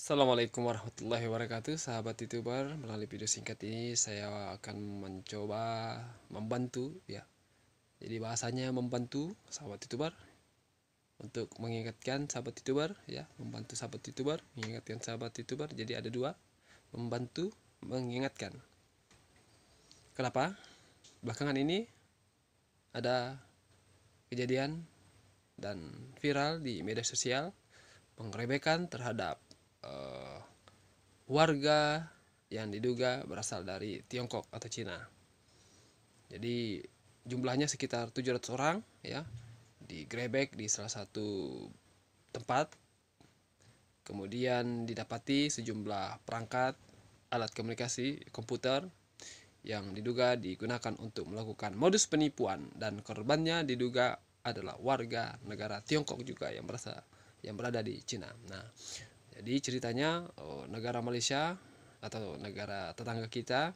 Assalamualaikum warahmatullahi wabarakatuh Sahabat youtuber Melalui video singkat ini Saya akan mencoba Membantu ya Jadi bahasanya membantu Sahabat youtuber Untuk mengingatkan sahabat youtuber ya Membantu sahabat youtuber Mengingatkan sahabat youtuber Jadi ada dua Membantu Mengingatkan Kenapa? Belakangan ini Ada Kejadian Dan viral di media sosial Pengrebekan terhadap uh, warga yang diduga berasal dari Tiongkok atau Cina. Jadi jumlahnya sekitar 700 orang ya di grebek di salah satu tempat. Kemudian didapati sejumlah perangkat alat komunikasi komputer yang diduga digunakan untuk melakukan modus penipuan dan korbannya diduga adalah warga negara Tiongkok juga yang berasal yang berada di Cina. Nah, jadi ceritanya oh, negara Malaysia atau negara tetangga kita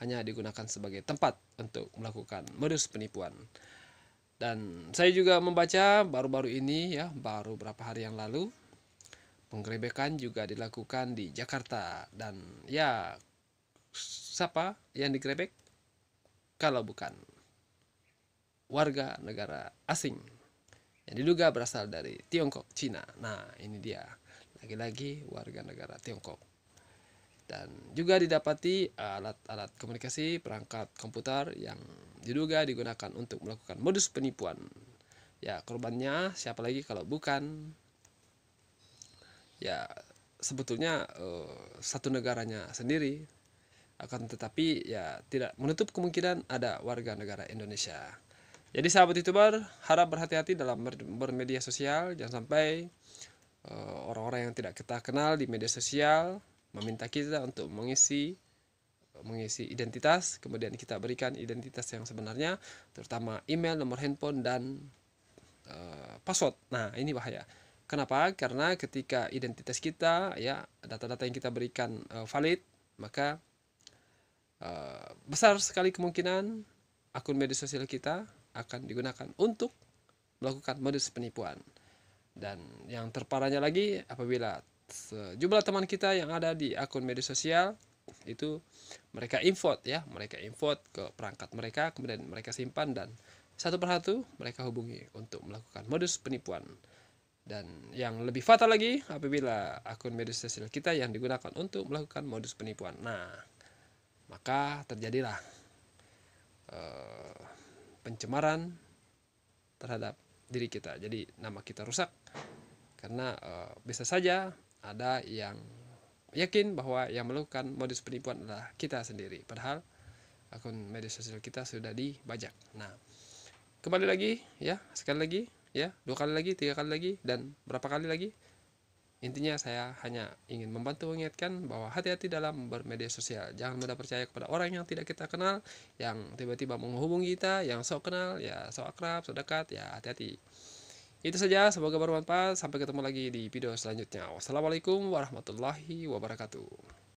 hanya digunakan sebagai tempat untuk melakukan modus penipuan. Dan saya juga membaca baru-baru ini ya, baru berapa hari yang lalu penggerebekan juga dilakukan di Jakarta dan ya siapa yang digerebek kalau bukan warga negara asing yang diduga berasal dari Tiongkok, Cina. Nah, ini dia lagi-lagi warga negara Tiongkok. Dan juga didapati eh, alat-alat komunikasi perangkat komputer yang diduga digunakan untuk melakukan modus penipuan. Ya, korbannya siapa lagi kalau bukan ya sebetulnya uh, satu negaranya sendiri akan tetapi ya tidak menutup kemungkinan ada warga negara Indonesia. Jadi sahabat youtuber harap berhati-hati dalam bermedia sosial jangan sampai Eh, orang-orang yang tidak kita kenal di media sosial meminta kita untuk mengisi mengisi identitas, kemudian kita berikan identitas yang sebenarnya, terutama email, nomor handphone dan uh, password. Nah, ini bahaya. Kenapa? Karena ketika identitas kita ya data-data yang kita berikan uh, valid, maka uh, besar sekali kemungkinan akun media sosial kita akan digunakan untuk melakukan modus penipuan. Dan yang terparahnya lagi apabila jumlah teman kita yang ada di akun media sosial itu mereka import ya, mereka import ke perangkat mereka kemudian mereka simpan dan satu per satu mereka hubungi untuk melakukan modus penipuan. Dan yang lebih fatal lagi apabila akun media sosial kita yang digunakan untuk melakukan modus penipuan. Nah, maka terjadilah uh, pencemaran terhadap diri kita. Jadi nama kita rusak karena e, bisa saja ada yang yakin bahwa yang melakukan modus penipuan adalah kita sendiri. Padahal akun media sosial kita sudah dibajak. Nah, kembali lagi ya, sekali lagi ya, dua kali lagi, tiga kali lagi dan berapa kali lagi? Intinya saya hanya ingin membantu mengingatkan bahwa hati-hati dalam bermedia sosial. Jangan mudah percaya kepada orang yang tidak kita kenal, yang tiba-tiba menghubungi kita, yang sok kenal, ya sok akrab, sok dekat, ya hati-hati. Itu saja, semoga bermanfaat. Sampai ketemu lagi di video selanjutnya. Wassalamualaikum warahmatullahi wabarakatuh.